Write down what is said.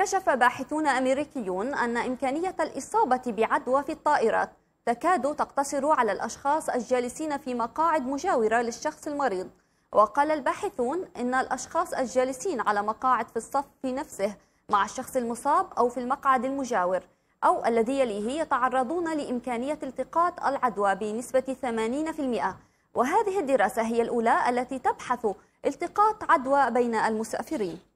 كشف باحثون أمريكيون أن إمكانية الإصابة بعدوى في الطائرات تكاد تقتصر على الأشخاص الجالسين في مقاعد مجاورة للشخص المريض وقال الباحثون إن الأشخاص الجالسين على مقاعد في الصف في نفسه مع الشخص المصاب أو في المقعد المجاور أو الذي يليه يتعرضون لإمكانية التقاط العدوى بنسبة 80% وهذه الدراسة هي الأولى التي تبحث التقاط عدوى بين المسافرين